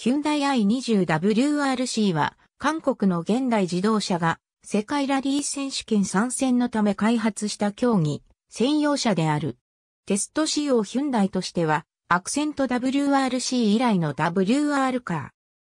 ヒュンダイ i20WRC は、韓国の現代自動車が、世界ラリー選手権参戦のため開発した競技、専用車である。テスト仕様ヒュンダイとしては、アクセント WRC 以来の WR カー。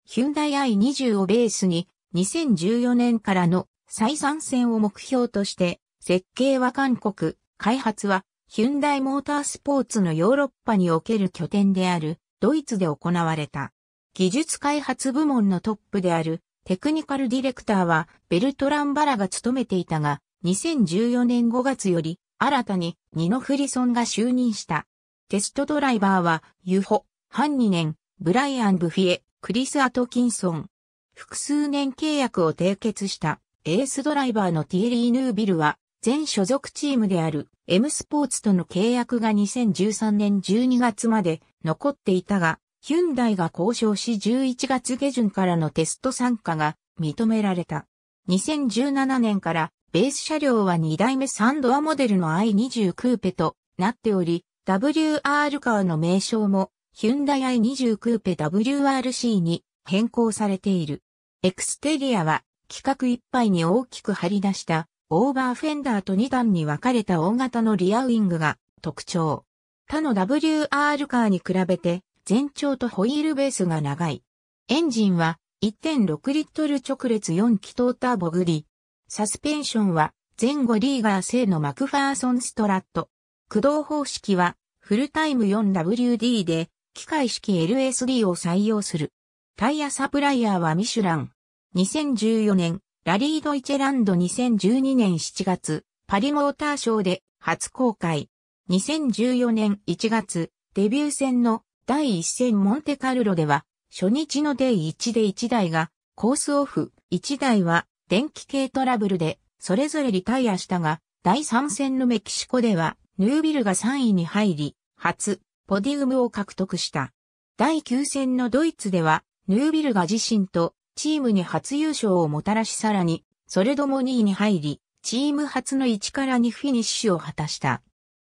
ヒュンダイ i20 をベースに、2014年からの再参戦を目標として、設計は韓国、開発はヒュンダイモータースポーツのヨーロッパにおける拠点であるドイツで行われた。技術開発部門のトップであるテクニカルディレクターはベルトラン・バラが務めていたが、2014年5月より新たにニノ・フリソンが就任した。テストドライバーはユホ、ハンニネン、ブライアン・ブフィエ、クリス・アトキンソン。複数年契約を締結したエースドライバーのティエリー・ヌービルは全所属チームである M スポーツとの契約が2013年12月まで残っていたが、ヒュンダイが交渉し11月下旬からのテスト参加が認められた。2017年からベース車両は2代目サンドアモデルの i20 クーペとなっており、WR カーの名称もヒュンダイ i20 クーペ WRC に変更されている。エクステリアは規格いっぱいに大きく張り出したオーバーフェンダーと2段に分かれた大型のリアウィングが特徴。他の WR カーに比べて全長とホイールベースが長い。エンジンは1.6リットル直列4気筒ターボグリ。サスペンションは前後リーガー製のマクファーソンストラット。駆動方式はフルタイム 4WD で機械式 LSD を採用する。タイヤサプライヤーはミシュラン。2014年、ラリードイチェランド2012年7月、パリモーターショーで初公開。2014年1月、デビュー戦の第1戦モンテカルロでは、初日の第1で1台がコースオフ、1台は電気系トラブルでそれぞれリタイアしたが、第3戦のメキシコではヌービルが3位に入り、初ポディウムを獲得した。第9戦のドイツでは、ヌービルが自身とチームに初優勝をもたらしさらに、それども2位に入り、チーム初の1から2フィニッシュを果たした。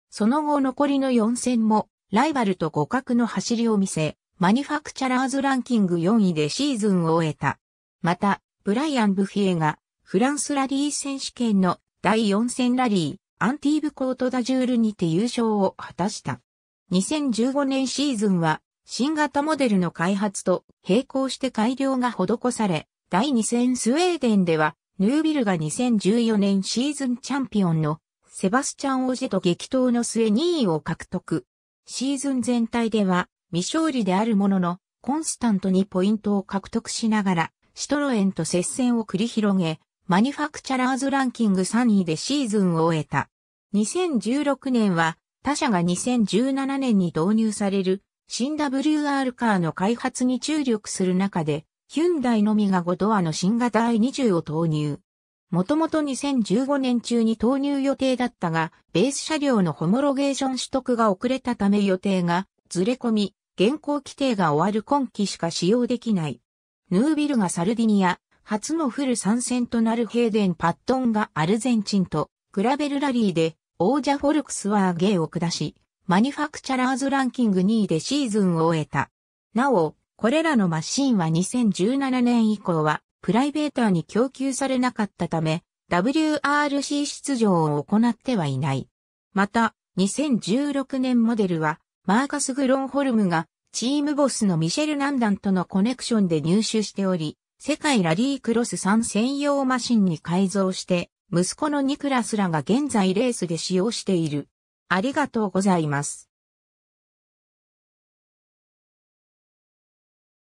その後残りの4戦もライバルと互角の走りを見せ、マニュファクチャラーズランキング4位でシーズンを終えた。また、ブライアン・ブフィエが、フランスラリー選手権の第4戦ラリー、アンティーブコートダジュールにて優勝を果たした。2015年シーズンは、新型モデルの開発と並行して改良が施され、第2戦スウェーデンでは、ヌービルが2014年シーズンチャンピオンのセバスチャン・オジェと激闘の末2位を獲得。シーズン全体では未勝利であるものの、コンスタントにポイントを獲得しながら、シトロエンと接戦を繰り広げ、マニュファクチャラーズランキング3位でシーズンを終えた。2016年は、他社が2017年に導入される新 WR カーの開発に注力する中で、ヒュンダイのみが5ドアの新型 i20 を投入。もともと2015年中に投入予定だったが、ベース車両のホモロゲーション取得が遅れたため予定がずれ込み、現行規定が終わる今期しか使用できない。ヌービルがサルディニア、初のフル参戦となるヘーデン・パットンがアルゼンチンとグラベルラリーで王者フォルクスワーゲーを下し、マニファクチャラーズランキング2位でシーズンを終えた。なお、これらのマシンは2017年以降はプライベーターに供給されなかったため、WRC 出場を行ってはいない。また、2016年モデルは、マーカス・グロンホルムが、チームボスのミシェル・ナンダンとのコネクションで入手しており、世界ラリークロス3専用マシンに改造して、息子のニクラスらが現在レースで使用している。ありがとうございます。